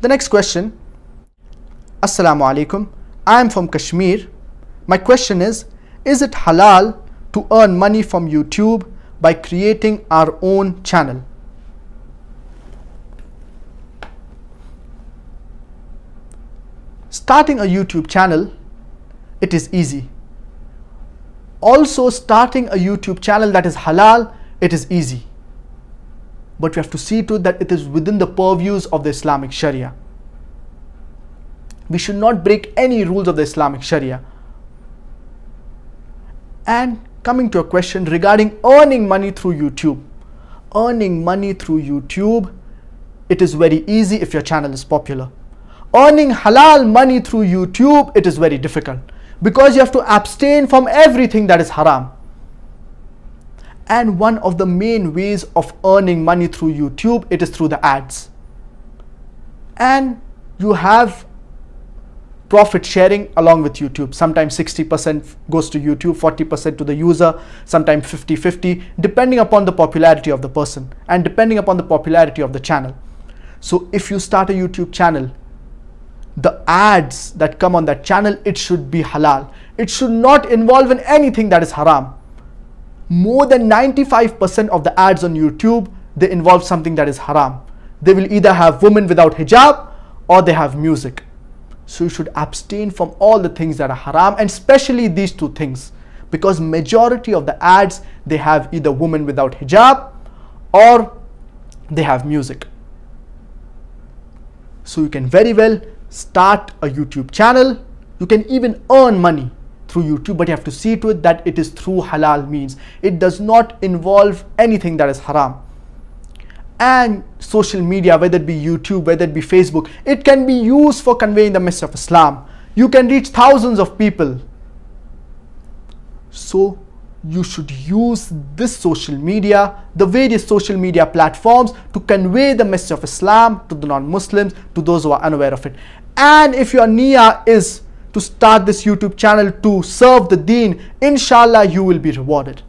The next question Assalamu alaikum. I am from Kashmir. My question is Is it halal to earn money from YouTube by creating our own channel? Starting a YouTube channel, it is easy. Also, starting a YouTube channel that is halal, it is easy but we have to see to it that it is within the purviews of the Islamic Sharia. We should not break any rules of the Islamic Sharia. And coming to a question regarding earning money through YouTube. Earning money through YouTube, it is very easy if your channel is popular. Earning halal money through YouTube, it is very difficult because you have to abstain from everything that is haram and one of the main ways of earning money through YouTube it is through the ads and you have profit sharing along with YouTube sometimes 60% goes to YouTube 40% to the user sometimes 50-50 depending upon the popularity of the person and depending upon the popularity of the channel so if you start a YouTube channel the ads that come on that channel it should be halal it should not involve in anything that is haram more than 95% of the ads on YouTube, they involve something that is haram. They will either have women without hijab or they have music. So you should abstain from all the things that are haram and especially these two things because majority of the ads, they have either women without hijab or they have music. So you can very well start a YouTube channel. You can even earn money through YouTube, but you have to see to it that it is through halal means. It does not involve anything that is haram. And social media, whether it be YouTube, whether it be Facebook, it can be used for conveying the message of Islam. You can reach thousands of people. So you should use this social media, the various social media platforms to convey the message of Islam to the non-Muslims, to those who are unaware of it. And if your niyyah is to start this YouTube channel to serve the deen, inshallah you will be rewarded.